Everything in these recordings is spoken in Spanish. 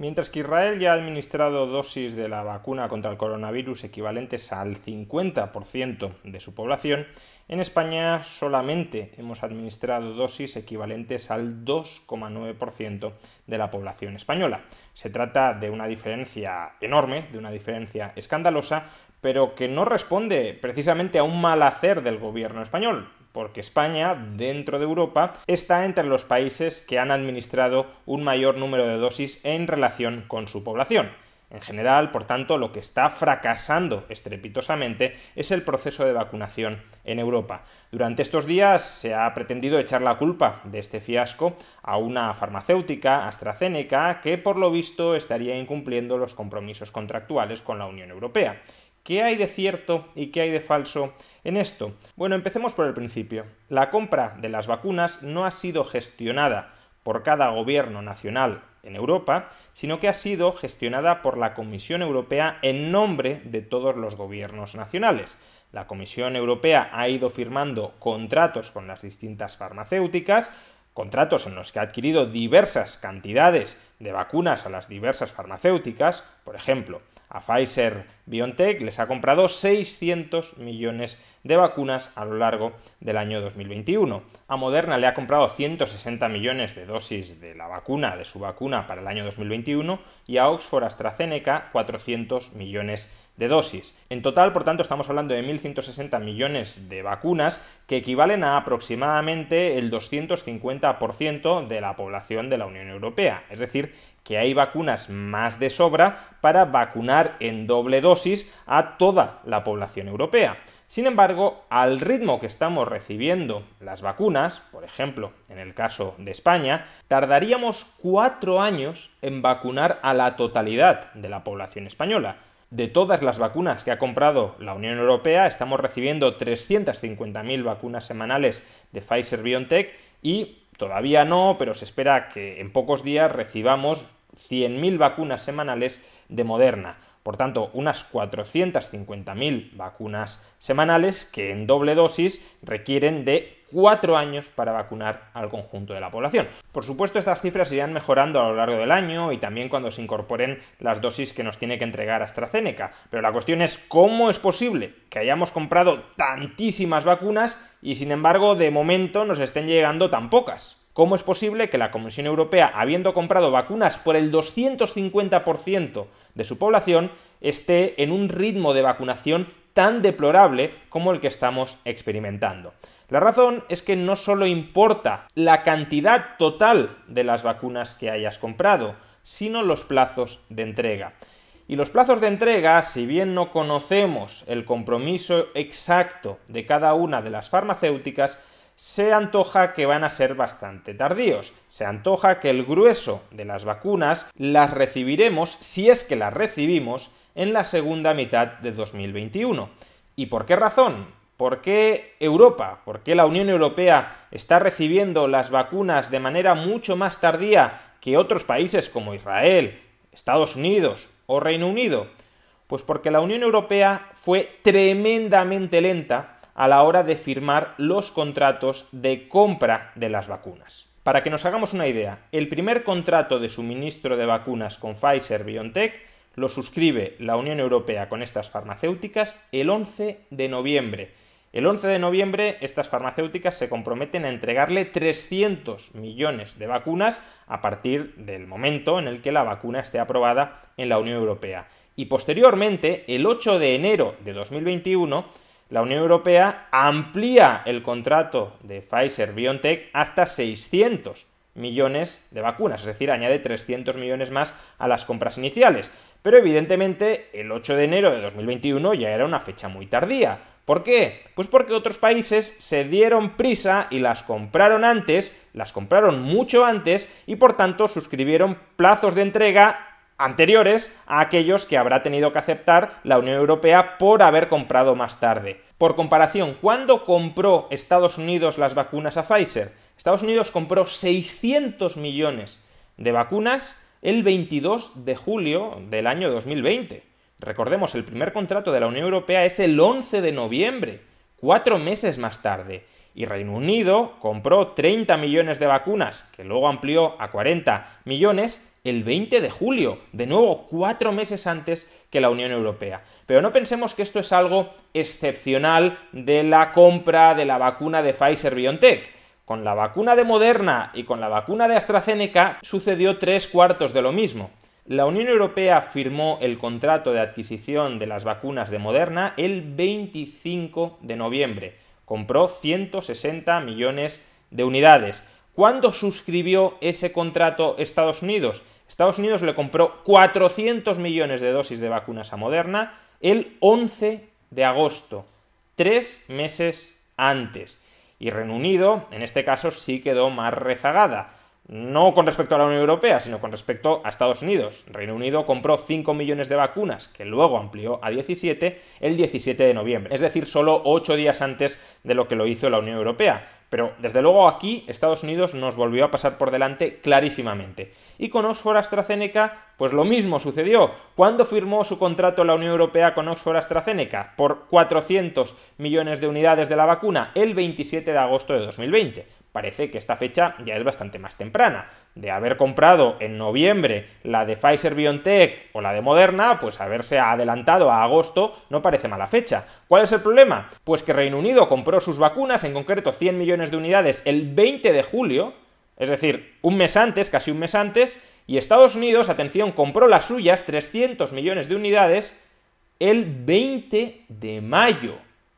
Mientras que Israel ya ha administrado dosis de la vacuna contra el coronavirus equivalentes al 50% de su población, en España solamente hemos administrado dosis equivalentes al 2,9% de la población española. Se trata de una diferencia enorme, de una diferencia escandalosa, pero que no responde precisamente a un mal hacer del gobierno español porque España, dentro de Europa, está entre los países que han administrado un mayor número de dosis en relación con su población. En general, por tanto, lo que está fracasando estrepitosamente es el proceso de vacunación en Europa. Durante estos días se ha pretendido echar la culpa de este fiasco a una farmacéutica, AstraZeneca, que por lo visto estaría incumpliendo los compromisos contractuales con la Unión Europea. ¿Qué hay de cierto y qué hay de falso en esto? Bueno, empecemos por el principio. La compra de las vacunas no ha sido gestionada por cada gobierno nacional en Europa, sino que ha sido gestionada por la Comisión Europea en nombre de todos los gobiernos nacionales. La Comisión Europea ha ido firmando contratos con las distintas farmacéuticas, contratos en los que ha adquirido diversas cantidades de vacunas a las diversas farmacéuticas, por ejemplo, a Pfizer BioNTech les ha comprado 600 millones de vacunas a lo largo del año 2021. A Moderna le ha comprado 160 millones de dosis de la vacuna, de su vacuna para el año 2021, y a Oxford AstraZeneca 400 millones de de dosis. En total, por tanto, estamos hablando de 1.160 millones de vacunas que equivalen a aproximadamente el 250% de la población de la Unión Europea. Es decir, que hay vacunas más de sobra para vacunar en doble dosis a toda la población europea. Sin embargo, al ritmo que estamos recibiendo las vacunas, por ejemplo, en el caso de España, tardaríamos cuatro años en vacunar a la totalidad de la población española de todas las vacunas que ha comprado la Unión Europea, estamos recibiendo 350.000 vacunas semanales de Pfizer BioNTech y todavía no, pero se espera que en pocos días recibamos 100.000 vacunas semanales de Moderna. Por tanto, unas 450.000 vacunas semanales que en doble dosis requieren de cuatro años para vacunar al conjunto de la población. Por supuesto, estas cifras irán mejorando a lo largo del año y también cuando se incorporen las dosis que nos tiene que entregar AstraZeneca. Pero la cuestión es cómo es posible que hayamos comprado tantísimas vacunas y sin embargo de momento nos estén llegando tan pocas. ¿Cómo es posible que la Comisión Europea, habiendo comprado vacunas por el 250% de su población, esté en un ritmo de vacunación tan deplorable como el que estamos experimentando? La razón es que no solo importa la cantidad total de las vacunas que hayas comprado, sino los plazos de entrega. Y los plazos de entrega, si bien no conocemos el compromiso exacto de cada una de las farmacéuticas, se antoja que van a ser bastante tardíos. Se antoja que el grueso de las vacunas las recibiremos, si es que las recibimos, en la segunda mitad de 2021. ¿Y por qué razón? ¿Por qué Europa, por qué la Unión Europea está recibiendo las vacunas de manera mucho más tardía que otros países como Israel, Estados Unidos o Reino Unido? Pues porque la Unión Europea fue tremendamente lenta a la hora de firmar los contratos de compra de las vacunas. Para que nos hagamos una idea, el primer contrato de suministro de vacunas con Pfizer BioNTech lo suscribe la Unión Europea con estas farmacéuticas el 11 de noviembre. El 11 de noviembre estas farmacéuticas se comprometen a entregarle 300 millones de vacunas a partir del momento en el que la vacuna esté aprobada en la Unión Europea. Y posteriormente, el 8 de enero de 2021, la Unión Europea amplía el contrato de Pfizer-BioNTech hasta 600 millones de vacunas, es decir, añade 300 millones más a las compras iniciales. Pero evidentemente el 8 de enero de 2021 ya era una fecha muy tardía. ¿Por qué? Pues porque otros países se dieron prisa y las compraron antes, las compraron mucho antes y por tanto suscribieron plazos de entrega anteriores a aquellos que habrá tenido que aceptar la Unión Europea por haber comprado más tarde. Por comparación, ¿cuándo compró Estados Unidos las vacunas a Pfizer? Estados Unidos compró 600 millones de vacunas el 22 de julio del año 2020. Recordemos, el primer contrato de la Unión Europea es el 11 de noviembre, cuatro meses más tarde y Reino Unido compró 30 millones de vacunas, que luego amplió a 40 millones, el 20 de julio, de nuevo cuatro meses antes que la Unión Europea. Pero no pensemos que esto es algo excepcional de la compra de la vacuna de Pfizer BioNTech. Con la vacuna de Moderna y con la vacuna de AstraZeneca sucedió tres cuartos de lo mismo. La Unión Europea firmó el contrato de adquisición de las vacunas de Moderna el 25 de noviembre Compró 160 millones de unidades. ¿Cuándo suscribió ese contrato Estados Unidos? Estados Unidos le compró 400 millones de dosis de vacunas a Moderna el 11 de agosto, tres meses antes. Y Reino Unido, en este caso, sí quedó más rezagada no con respecto a la Unión Europea, sino con respecto a Estados Unidos. Reino Unido compró 5 millones de vacunas, que luego amplió a 17, el 17 de noviembre, es decir, solo 8 días antes de lo que lo hizo la Unión Europea. Pero desde luego aquí Estados Unidos nos volvió a pasar por delante clarísimamente. Y con Oxford AstraZeneca, pues lo mismo sucedió. ¿Cuándo firmó su contrato la Unión Europea con Oxford AstraZeneca? Por 400 millones de unidades de la vacuna, el 27 de agosto de 2020 parece que esta fecha ya es bastante más temprana. De haber comprado en noviembre la de Pfizer BioNTech o la de Moderna, pues haberse adelantado a agosto no parece mala fecha. ¿Cuál es el problema? Pues que Reino Unido compró sus vacunas, en concreto 100 millones de unidades, el 20 de julio, es decir, un mes antes, casi un mes antes, y Estados Unidos, atención, compró las suyas, 300 millones de unidades, el 20 de mayo,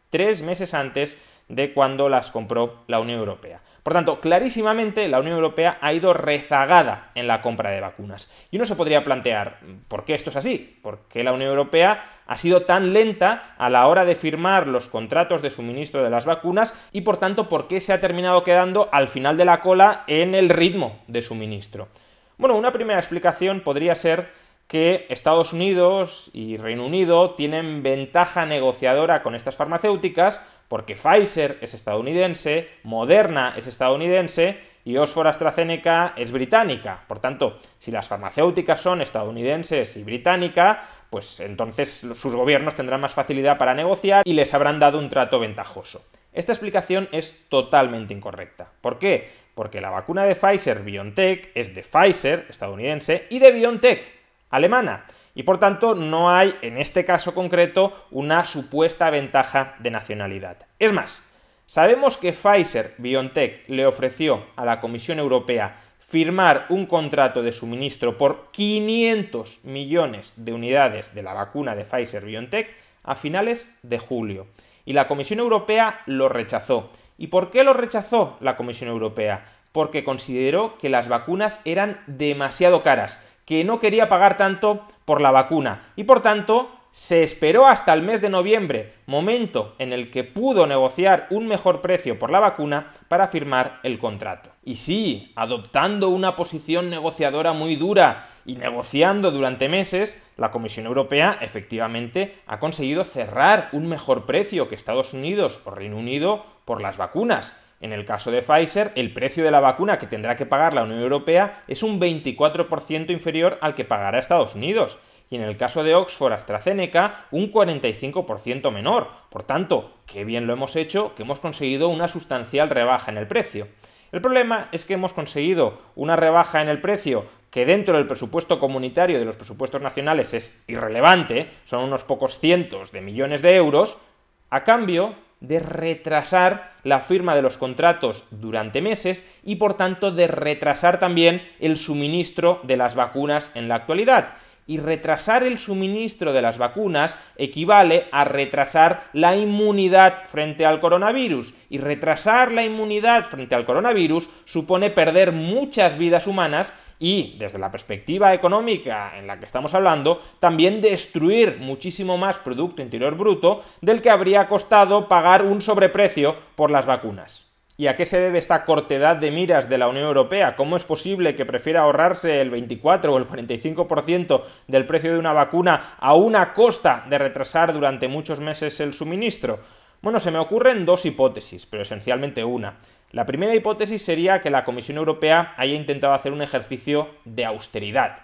tres meses antes de cuando las compró la Unión Europea. Por tanto, clarísimamente la Unión Europea ha ido rezagada en la compra de vacunas. Y uno se podría plantear, ¿por qué esto es así? ¿Por qué la Unión Europea ha sido tan lenta a la hora de firmar los contratos de suministro de las vacunas y por tanto por qué se ha terminado quedando al final de la cola en el ritmo de suministro? Bueno, una primera explicación podría ser que Estados Unidos y Reino Unido tienen ventaja negociadora con estas farmacéuticas porque Pfizer es estadounidense, Moderna es estadounidense y Oxford AstraZeneca es británica. Por tanto, si las farmacéuticas son estadounidenses y británica, pues entonces sus gobiernos tendrán más facilidad para negociar y les habrán dado un trato ventajoso. Esta explicación es totalmente incorrecta. ¿Por qué? Porque la vacuna de Pfizer BioNTech es de Pfizer, estadounidense, y de BioNTech, alemana. Y por tanto, no hay, en este caso concreto, una supuesta ventaja de nacionalidad. Es más, sabemos que Pfizer BioNTech le ofreció a la Comisión Europea firmar un contrato de suministro por 500 millones de unidades de la vacuna de Pfizer BioNTech a finales de julio. Y la Comisión Europea lo rechazó. ¿Y por qué lo rechazó la Comisión Europea? Porque consideró que las vacunas eran demasiado caras que no quería pagar tanto por la vacuna y por tanto se esperó hasta el mes de noviembre, momento en el que pudo negociar un mejor precio por la vacuna para firmar el contrato. Y sí, adoptando una posición negociadora muy dura y negociando durante meses, la Comisión Europea efectivamente ha conseguido cerrar un mejor precio que Estados Unidos o Reino Unido por las vacunas. En el caso de Pfizer, el precio de la vacuna que tendrá que pagar la Unión Europea es un 24% inferior al que pagará Estados Unidos, y en el caso de Oxford AstraZeneca un 45% menor. Por tanto, qué bien lo hemos hecho, que hemos conseguido una sustancial rebaja en el precio. El problema es que hemos conseguido una rebaja en el precio que dentro del presupuesto comunitario de los presupuestos nacionales es irrelevante, son unos pocos cientos de millones de euros, a cambio de retrasar la firma de los contratos durante meses y por tanto de retrasar también el suministro de las vacunas en la actualidad y retrasar el suministro de las vacunas equivale a retrasar la inmunidad frente al coronavirus. Y retrasar la inmunidad frente al coronavirus supone perder muchas vidas humanas y, desde la perspectiva económica en la que estamos hablando, también destruir muchísimo más Producto Interior Bruto del que habría costado pagar un sobreprecio por las vacunas. ¿Y a qué se debe esta cortedad de miras de la Unión Europea? ¿Cómo es posible que prefiera ahorrarse el 24 o el 45% del precio de una vacuna a una costa de retrasar durante muchos meses el suministro? Bueno, se me ocurren dos hipótesis, pero esencialmente una. La primera hipótesis sería que la Comisión Europea haya intentado hacer un ejercicio de austeridad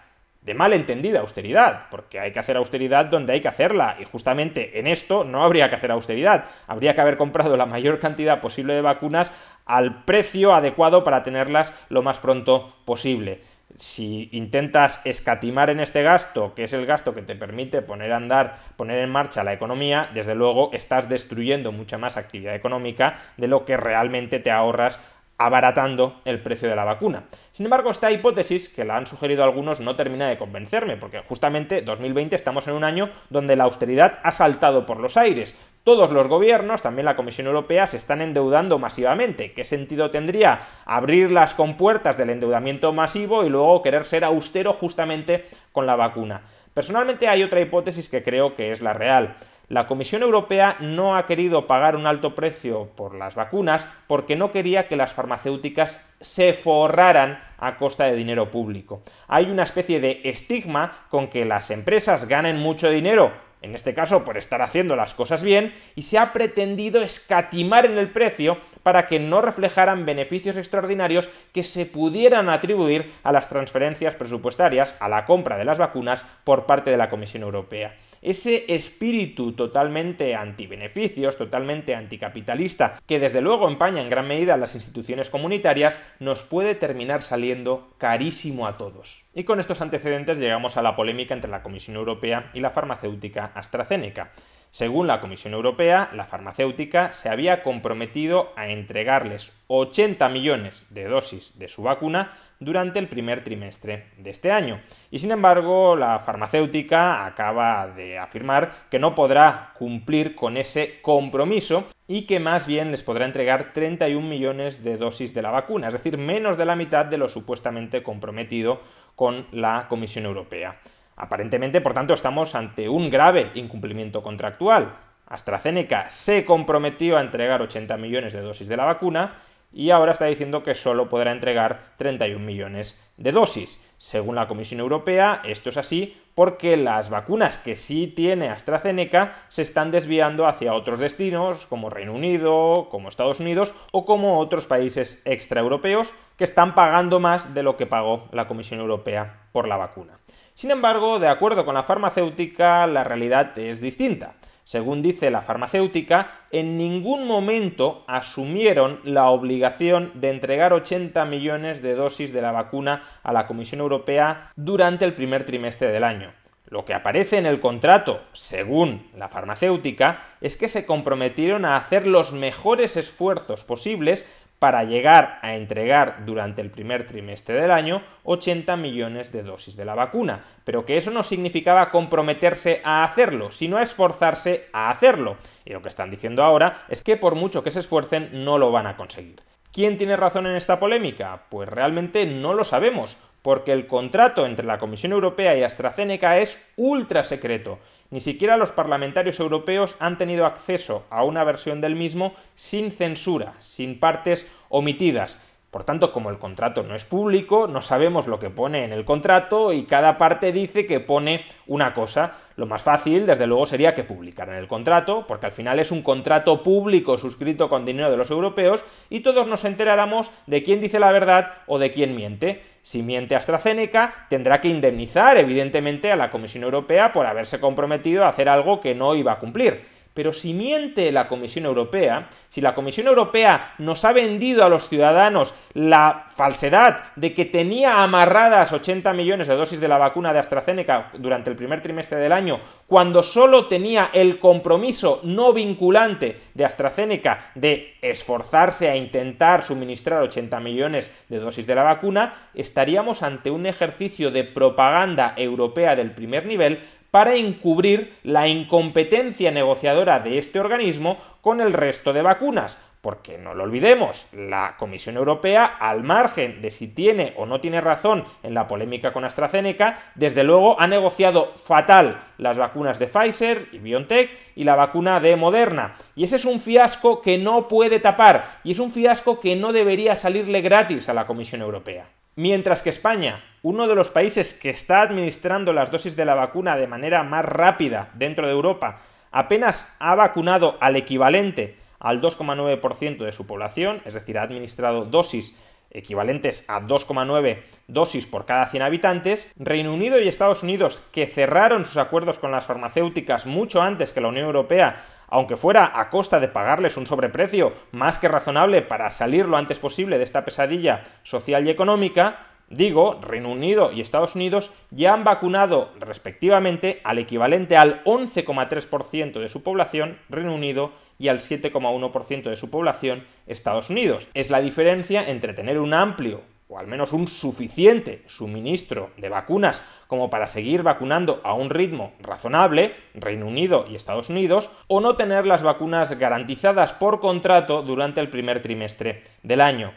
de malentendida austeridad, porque hay que hacer austeridad donde hay que hacerla, y justamente en esto no habría que hacer austeridad, habría que haber comprado la mayor cantidad posible de vacunas al precio adecuado para tenerlas lo más pronto posible. Si intentas escatimar en este gasto, que es el gasto que te permite poner a andar, poner en marcha la economía, desde luego estás destruyendo mucha más actividad económica de lo que realmente te ahorras abaratando el precio de la vacuna. Sin embargo, esta hipótesis, que la han sugerido algunos, no termina de convencerme, porque justamente 2020 estamos en un año donde la austeridad ha saltado por los aires. Todos los gobiernos, también la Comisión Europea, se están endeudando masivamente. ¿Qué sentido tendría abrir las compuertas del endeudamiento masivo y luego querer ser austero justamente con la vacuna? Personalmente hay otra hipótesis que creo que es la real. La Comisión Europea no ha querido pagar un alto precio por las vacunas porque no quería que las farmacéuticas se forraran a costa de dinero público. Hay una especie de estigma con que las empresas ganen mucho dinero en este caso por estar haciendo las cosas bien, y se ha pretendido escatimar en el precio para que no reflejaran beneficios extraordinarios que se pudieran atribuir a las transferencias presupuestarias, a la compra de las vacunas por parte de la Comisión Europea ese espíritu totalmente antibeneficios, totalmente anticapitalista, que desde luego empaña en gran medida las instituciones comunitarias, nos puede terminar saliendo carísimo a todos. Y con estos antecedentes llegamos a la polémica entre la Comisión Europea y la farmacéutica AstraZeneca. Según la Comisión Europea, la farmacéutica se había comprometido a entregarles 80 millones de dosis de su vacuna durante el primer trimestre de este año. Y sin embargo, la farmacéutica acaba de afirmar que no podrá cumplir con ese compromiso y que más bien les podrá entregar 31 millones de dosis de la vacuna, es decir, menos de la mitad de lo supuestamente comprometido con la Comisión Europea. Aparentemente, por tanto, estamos ante un grave incumplimiento contractual. AstraZeneca se comprometió a entregar 80 millones de dosis de la vacuna y ahora está diciendo que solo podrá entregar 31 millones de dosis. Según la Comisión Europea, esto es así porque las vacunas que sí tiene AstraZeneca se están desviando hacia otros destinos, como Reino Unido, como Estados Unidos o como otros países extraeuropeos que están pagando más de lo que pagó la Comisión Europea por la vacuna. Sin embargo, de acuerdo con la farmacéutica, la realidad es distinta. Según dice la farmacéutica, en ningún momento asumieron la obligación de entregar 80 millones de dosis de la vacuna a la Comisión Europea durante el primer trimestre del año. Lo que aparece en el contrato, según la farmacéutica, es que se comprometieron a hacer los mejores esfuerzos posibles para llegar a entregar durante el primer trimestre del año 80 millones de dosis de la vacuna, pero que eso no significaba comprometerse a hacerlo, sino a esforzarse a hacerlo. Y lo que están diciendo ahora es que por mucho que se esfuercen no lo van a conseguir. ¿Quién tiene razón en esta polémica? Pues realmente no lo sabemos, porque el contrato entre la Comisión Europea y AstraZeneca es ultra secreto ni siquiera los parlamentarios europeos han tenido acceso a una versión del mismo sin censura, sin partes omitidas, por tanto, como el contrato no es público, no sabemos lo que pone en el contrato y cada parte dice que pone una cosa. Lo más fácil, desde luego, sería que publicaran el contrato, porque al final es un contrato público suscrito con dinero de los europeos y todos nos enteráramos de quién dice la verdad o de quién miente. Si miente AstraZeneca, tendrá que indemnizar, evidentemente, a la Comisión Europea por haberse comprometido a hacer algo que no iba a cumplir. Pero si miente la Comisión Europea, si la Comisión Europea nos ha vendido a los ciudadanos la falsedad de que tenía amarradas 80 millones de dosis de la vacuna de AstraZeneca durante el primer trimestre del año, cuando solo tenía el compromiso no vinculante de AstraZeneca de esforzarse a intentar suministrar 80 millones de dosis de la vacuna, estaríamos ante un ejercicio de propaganda europea del primer nivel para encubrir la incompetencia negociadora de este organismo con el resto de vacunas, porque no lo olvidemos, la Comisión Europea, al margen de si tiene o no tiene razón en la polémica con AstraZeneca, desde luego ha negociado fatal las vacunas de Pfizer y BioNTech y la vacuna de Moderna. Y ese es un fiasco que no puede tapar y es un fiasco que no debería salirle gratis a la Comisión Europea. Mientras que España, uno de los países que está administrando las dosis de la vacuna de manera más rápida dentro de Europa, apenas ha vacunado al equivalente al 2,9% de su población, es decir, ha administrado dosis equivalentes a 2,9 dosis por cada 100 habitantes, Reino Unido y Estados Unidos, que cerraron sus acuerdos con las farmacéuticas mucho antes que la Unión Europea aunque fuera a costa de pagarles un sobreprecio más que razonable para salir lo antes posible de esta pesadilla social y económica, digo, Reino Unido y Estados Unidos ya han vacunado respectivamente al equivalente al 11,3% de su población, Reino Unido, y al 7,1% de su población, Estados Unidos. Es la diferencia entre tener un amplio o al menos un suficiente suministro de vacunas como para seguir vacunando a un ritmo razonable, Reino Unido y Estados Unidos, o no tener las vacunas garantizadas por contrato durante el primer trimestre del año.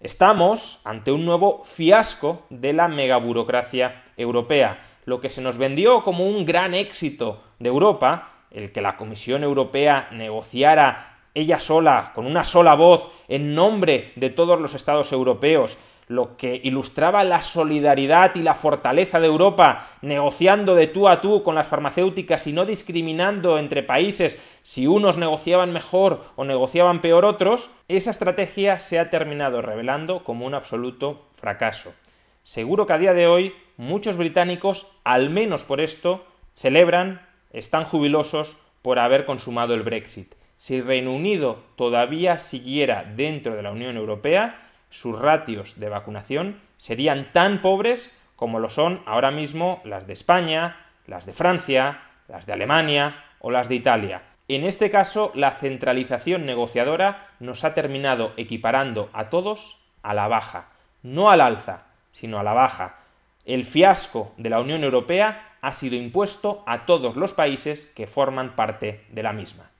Estamos ante un nuevo fiasco de la megaburocracia europea. Lo que se nos vendió como un gran éxito de Europa, el que la Comisión Europea negociara ella sola, con una sola voz, en nombre de todos los estados europeos, lo que ilustraba la solidaridad y la fortaleza de Europa, negociando de tú a tú con las farmacéuticas y no discriminando entre países si unos negociaban mejor o negociaban peor otros, esa estrategia se ha terminado revelando como un absoluto fracaso. Seguro que a día de hoy muchos británicos, al menos por esto, celebran, están jubilosos por haber consumado el Brexit. Si el Reino Unido todavía siguiera dentro de la Unión Europea, sus ratios de vacunación serían tan pobres como lo son ahora mismo las de España, las de Francia, las de Alemania o las de Italia. En este caso, la centralización negociadora nos ha terminado equiparando a todos a la baja, no al alza, sino a la baja. El fiasco de la Unión Europea ha sido impuesto a todos los países que forman parte de la misma.